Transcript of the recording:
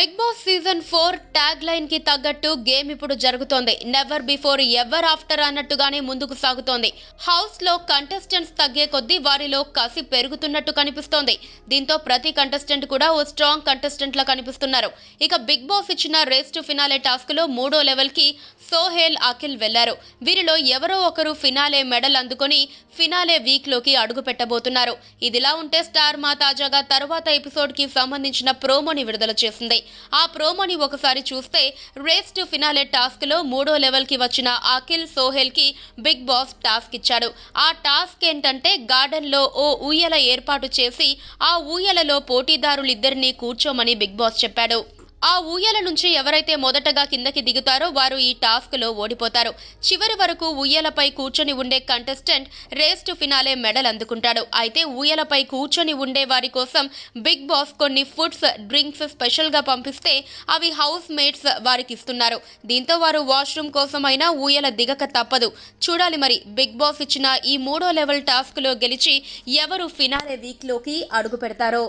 big Boss season four tag line కి తగ్గట్టు game ఇప్పుడు జరుగుతోంది నెవర్ బిఫోర్ ఎవర్ ఆఫ్టర్ అన్నట్టుగానే ముందుకు సాగుతోంది హౌస్ లో కంటెస్టెంట్స్ తగ్గే కొద్దీ వారిలో కసి పెరుగుతున్నట్టు కనిపిస్తోంది దీంతో ప్రతి కంటెస్టెంట్ కూడా ఓ స్ట్రాంగ్ కంటెస్టెంట్ లా కనిపిస్తున్నారు ఇక బిగ్ బాస్ ఇచ్చిన రేస్ టు ఫినాలే టాస్క్ లో మూడో లెవెల్ కి సోహేల్ అఖిల్ వెళ్లారు వీరిలో ఎవరో ఒకరు ఫినాలే మెడల్ అందుకొని ఫినాలే వీక్ లోకి అడుగు పెట్టబోతున్నారు ఇదిలా ఉంటే స్టార్ మా తాజాగా తర్వాత ఎపిసోడ్ కి సంబంధించిన ప్రోమోని విడుదల చేసింది ఆ ప్రోమోని ఒకసారి చూస్తే రేస్ టు ఫినాలే టాస్క్లో మూడో లెవెల్కి వచ్చిన అఖిల్ సోహెల్కి బిగ్ బాస్ టాస్క్ ఇచ్చాడు ఆ టాస్క్ ఏంటంటే గార్డెన్లో ఓ ఊయల ఏర్పాటు చేసి ఆ ఊయలలో పోటీదారులిద్దరినీ కూర్చోమని బిగ్ బాస్ చెప్పాడు ఆ ఊయల నుంచి ఎవరైతే మొదటగా కిందకి దిగుతారో వారు ఈ టాస్క్లో ఓడిపోతారు చివరి వరకు ఊయలపై కూర్చొని ఉండే contestant race to finale medal అందుకుంటాడు అయితే ఊయలపై కూర్చొని ఉండే వారి కోసం బిగ్ బాస్ కొన్ని ఫుడ్స్ డ్రింక్స్ స్పెషల్గా పంపిస్తే అవి హౌస్ మేట్స్ వారికి ఇస్తున్నారు దీంతో వారు వాష్రూమ్ కోసమైనా ఊయల దిగక తప్పదు చూడాలి మరి బిగ్ బాస్ ఇచ్చిన ఈ మూడో లెవెల్ టాస్క్లో గెలిచి ఎవరు ఫినాలే వీక్లోకి అడుగు పెడతారో